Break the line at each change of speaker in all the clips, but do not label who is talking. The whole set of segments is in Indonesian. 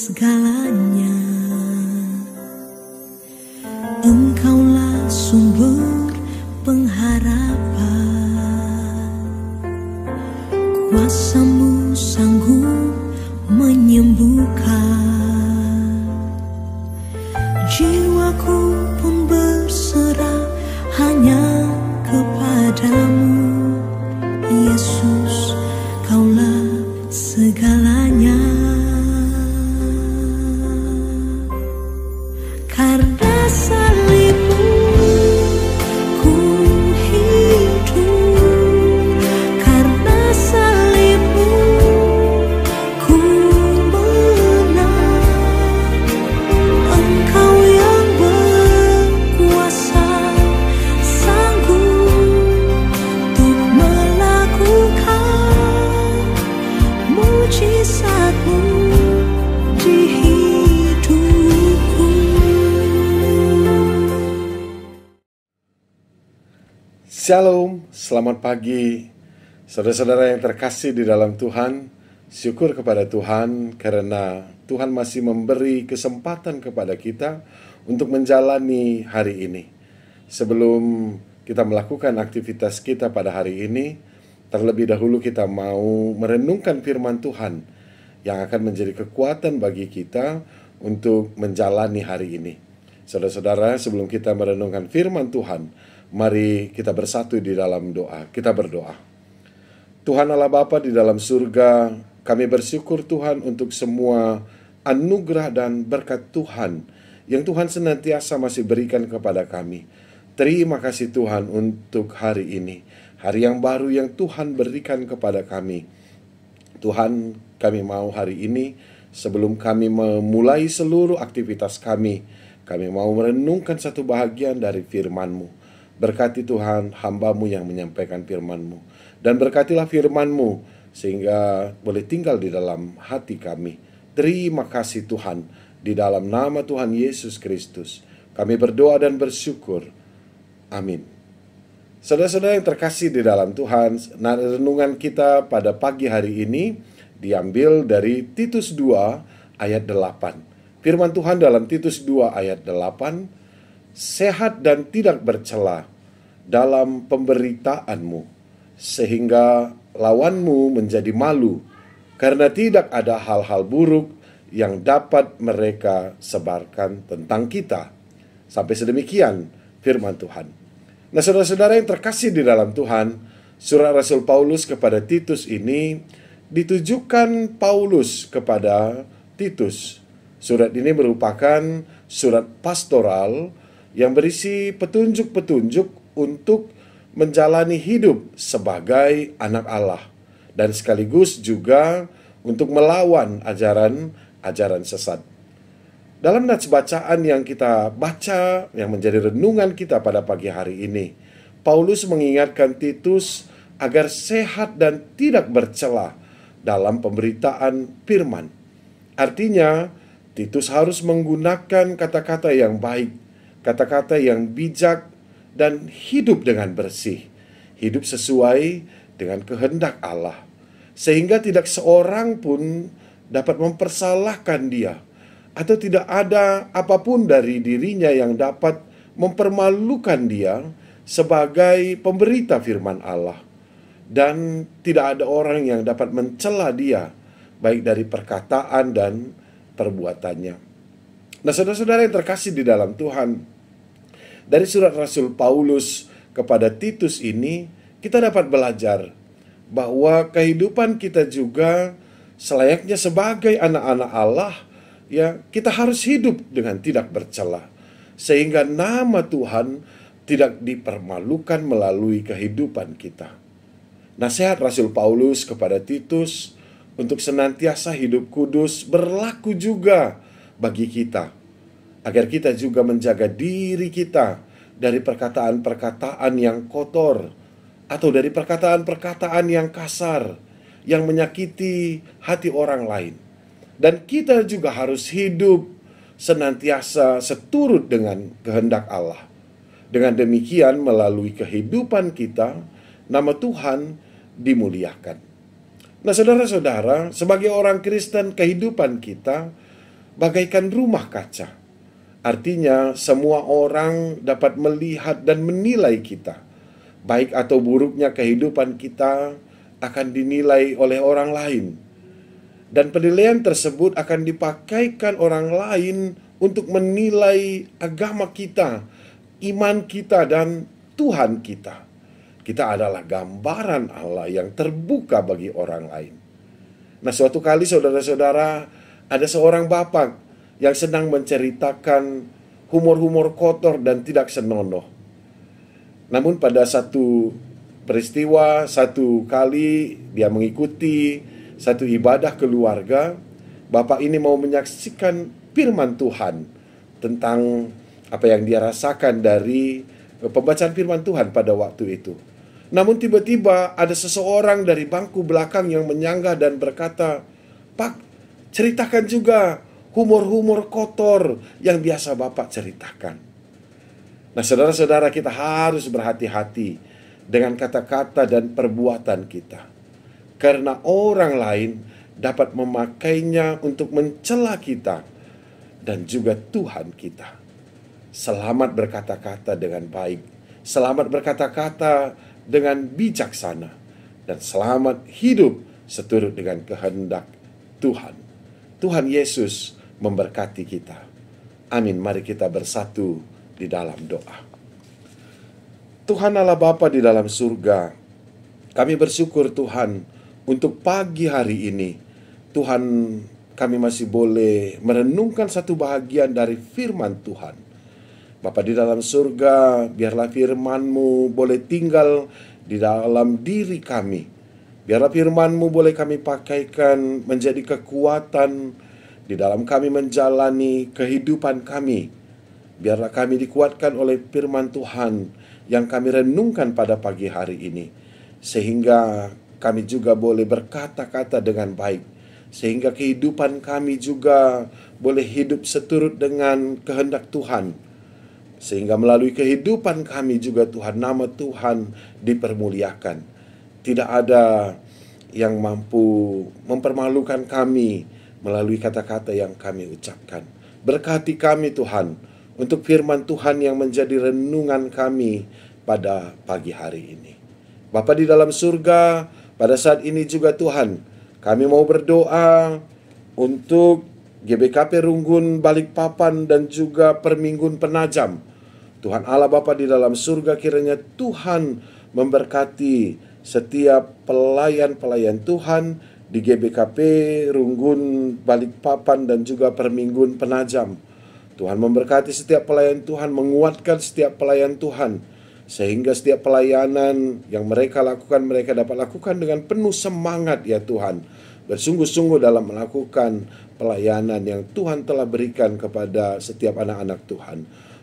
斯卡。Shalom, selamat pagi Saudara-saudara yang terkasih di dalam Tuhan Syukur kepada Tuhan karena Tuhan masih memberi kesempatan kepada kita Untuk menjalani hari ini Sebelum kita melakukan aktivitas kita pada hari ini Terlebih dahulu kita mau merenungkan firman Tuhan Yang akan menjadi kekuatan bagi kita untuk menjalani hari ini Saudara-saudara sebelum kita merenungkan firman Tuhan Mari kita bersatu di dalam doa. Kita berdoa. Tuhan Allah Bapa di dalam surga, kami bersyukur Tuhan untuk semua anugerah dan berkat Tuhan yang Tuhan senantiasa masih berikan kepada kami. Terima kasih Tuhan untuk hari ini, hari yang baru yang Tuhan berikan kepada kami. Tuhan, kami mau hari ini sebelum kami memulai seluruh aktivitas kami, kami mau merenungkan satu bahagian dari firman-Mu. Berkati Tuhan hambamu yang menyampaikan firmanmu. Dan berkatilah firmanmu sehingga boleh tinggal di dalam hati kami. Terima kasih Tuhan di dalam nama Tuhan Yesus Kristus. Kami berdoa dan bersyukur. Amin. Saudara-saudara yang terkasih di dalam Tuhan, nah renungan kita pada pagi hari ini diambil dari Titus 2 ayat 8. Firman Tuhan dalam Titus 2 ayat 8 sehat dan tidak bercela dalam pemberitaanmu, sehingga lawanmu menjadi malu, karena tidak ada hal-hal buruk yang dapat mereka sebarkan tentang kita. Sampai sedemikian firman Tuhan. Nah, saudara-saudara yang terkasih di dalam Tuhan, surat Rasul Paulus kepada Titus ini ditujukan Paulus kepada Titus. Surat ini merupakan surat pastoral yang berisi petunjuk-petunjuk untuk menjalani hidup sebagai anak Allah dan sekaligus juga untuk melawan ajaran-ajaran sesat. Dalam nats bacaan yang kita baca yang menjadi renungan kita pada pagi hari ini, Paulus mengingatkan Titus agar sehat dan tidak bercelah dalam pemberitaan firman. Artinya, Titus harus menggunakan kata-kata yang baik kata-kata yang bijak dan hidup dengan bersih, hidup sesuai dengan kehendak Allah, sehingga tidak seorang pun dapat mempersalahkan dia, atau tidak ada apapun dari dirinya yang dapat mempermalukan dia sebagai pemberita firman Allah, dan tidak ada orang yang dapat mencela dia, baik dari perkataan dan perbuatannya. Nah, saudara-saudara yang terkasih di dalam Tuhan, dari surat Rasul Paulus kepada Titus ini, kita dapat belajar bahwa kehidupan kita juga selayaknya sebagai anak-anak Allah, ya, kita harus hidup dengan tidak bercela sehingga nama Tuhan tidak dipermalukan melalui kehidupan kita. Nasihat Rasul Paulus kepada Titus untuk senantiasa hidup kudus berlaku juga bagi kita, agar kita juga menjaga diri kita dari perkataan-perkataan yang kotor atau dari perkataan-perkataan yang kasar yang menyakiti hati orang lain. Dan kita juga harus hidup senantiasa seturut dengan kehendak Allah. Dengan demikian melalui kehidupan kita nama Tuhan dimuliakan. Nah, saudara-saudara, sebagai orang Kristen kehidupan kita bagaikan rumah kaca. Artinya, semua orang dapat melihat dan menilai kita. Baik atau buruknya kehidupan kita akan dinilai oleh orang lain, dan penilaian tersebut akan dipakaikan orang lain untuk menilai agama kita, iman kita, dan Tuhan kita. Kita adalah gambaran Allah yang terbuka bagi orang lain. Nah, suatu kali saudara-saudara ada seorang bapak yang sedang menceritakan humor-humor kotor dan tidak senonoh. Namun pada satu peristiwa, satu kali dia mengikuti satu ibadah keluarga, bapak ini mau menyaksikan firman Tuhan tentang apa yang dia rasakan dari pembacaan firman Tuhan pada waktu itu. Namun tiba-tiba ada seseorang dari bangku belakang yang menyanggah dan berkata, "Pak, Ceritakan juga humor-humor kotor yang biasa Bapak ceritakan. Nah, saudara-saudara kita harus berhati-hati dengan kata-kata dan perbuatan kita. Karena orang lain dapat memakainya untuk mencela kita dan juga Tuhan kita. Selamat berkata-kata dengan baik, selamat berkata-kata dengan bijaksana, dan selamat hidup seturut dengan kehendak Tuhan. Tuhan Yesus memberkati kita. Amin. Mari kita bersatu di dalam doa. Tuhan Allah Bapa di dalam surga, kami bersyukur Tuhan untuk pagi hari ini. Tuhan kami masih boleh merenungkan satu bahagian dari firman Tuhan. Bapa di dalam surga, biarlah firman-Mu boleh tinggal di dalam diri kami Biarlah FirmanMu boleh kami pakaikan menjadi kekuatan di dalam kami menjalani kehidupan kami. Biarlah kami dikuatkan oleh firman Tuhan yang kami renungkan pada pagi hari ini. Sehingga kami juga boleh berkata-kata dengan baik. Sehingga kehidupan kami juga boleh hidup seturut dengan kehendak Tuhan. Sehingga melalui kehidupan kami juga Tuhan, nama Tuhan dipermuliakan tidak ada yang mampu mempermalukan kami melalui kata-kata yang kami ucapkan. Berkati kami Tuhan untuk firman Tuhan yang menjadi renungan kami pada pagi hari ini. Bapak di dalam surga, pada saat ini juga Tuhan, kami mau berdoa untuk GBKP Runggun Balikpapan dan juga Perminggun Penajam. Tuhan Allah Bapa di dalam surga kiranya Tuhan memberkati setiap pelayan-pelayan Tuhan di GBKP Runggun, Balikpapan dan juga Perminggun Penajam. Tuhan memberkati setiap pelayan Tuhan, menguatkan setiap pelayan Tuhan sehingga setiap pelayanan yang mereka lakukan mereka dapat lakukan dengan penuh semangat ya Tuhan bersungguh-sungguh dalam melakukan pelayanan yang Tuhan telah berikan kepada setiap anak-anak Tuhan.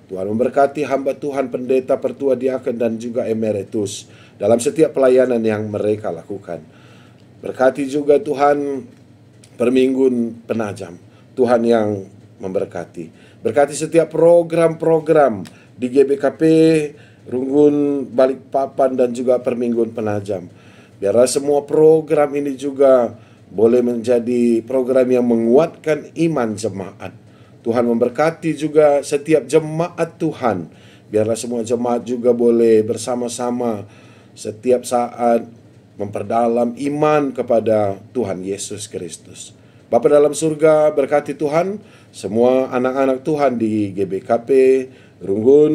Tuhan memberkati hamba Tuhan pendeta pertua diaken dan juga emeritus dalam setiap pelayanan yang mereka lakukan. Berkati juga Tuhan perminggun penajam, Tuhan yang memberkati. Berkati setiap program-program di GBKP, Runggun Balikpapan dan juga perminggun penajam. Biarlah semua program ini juga boleh menjadi program yang menguatkan iman jemaat Tuhan memberkati juga setiap jemaat Tuhan. Biarlah semua jemaat juga boleh bersama-sama setiap saat memperdalam iman kepada Tuhan Yesus Kristus. Bapak dalam surga berkati Tuhan semua anak-anak Tuhan di GBKP Runggun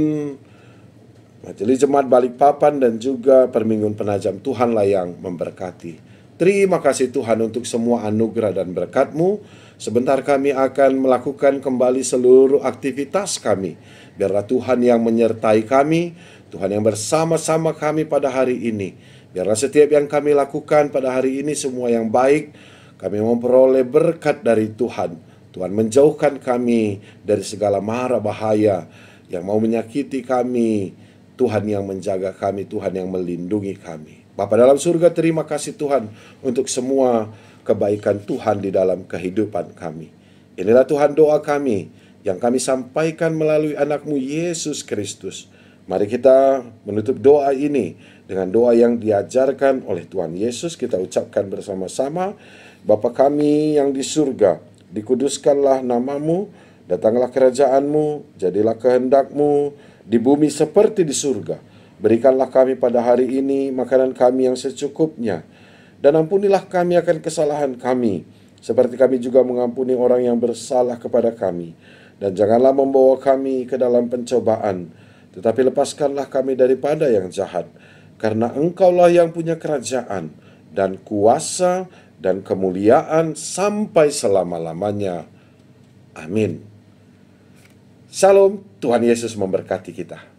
Majelis Jemaat Balikpapan dan juga Permingguan Penajam Tuhanlah yang memberkati. Terima kasih Tuhan untuk semua anugerah dan berkatmu. Sebentar kami akan melakukan kembali seluruh aktivitas kami. Biarlah Tuhan yang menyertai kami, Tuhan yang bersama-sama kami pada hari ini. Biarlah setiap yang kami lakukan pada hari ini semua yang baik, kami memperoleh berkat dari Tuhan. Tuhan menjauhkan kami dari segala mara bahaya yang mau menyakiti kami. Tuhan yang menjaga kami, Tuhan yang melindungi kami. Bapak dalam surga terima kasih Tuhan untuk semua kebaikan Tuhan di dalam kehidupan kami. Inilah Tuhan doa kami yang kami sampaikan melalui anakmu Yesus Kristus. Mari kita menutup doa ini dengan doa yang diajarkan oleh Tuhan Yesus. Kita ucapkan bersama-sama, Bapa kami yang di surga, dikuduskanlah namamu, datanglah kerajaanmu, jadilah kehendakmu di bumi seperti di surga. Berikanlah kami pada hari ini makanan kami yang secukupnya dan ampunilah kami akan kesalahan kami, seperti kami juga mengampuni orang yang bersalah kepada kami. Dan janganlah membawa kami ke dalam pencobaan, tetapi lepaskanlah kami daripada yang jahat. Karena engkaulah yang punya kerajaan dan kuasa dan kemuliaan sampai selama-lamanya. Amin. Salam Tuhan Yesus memberkati kita.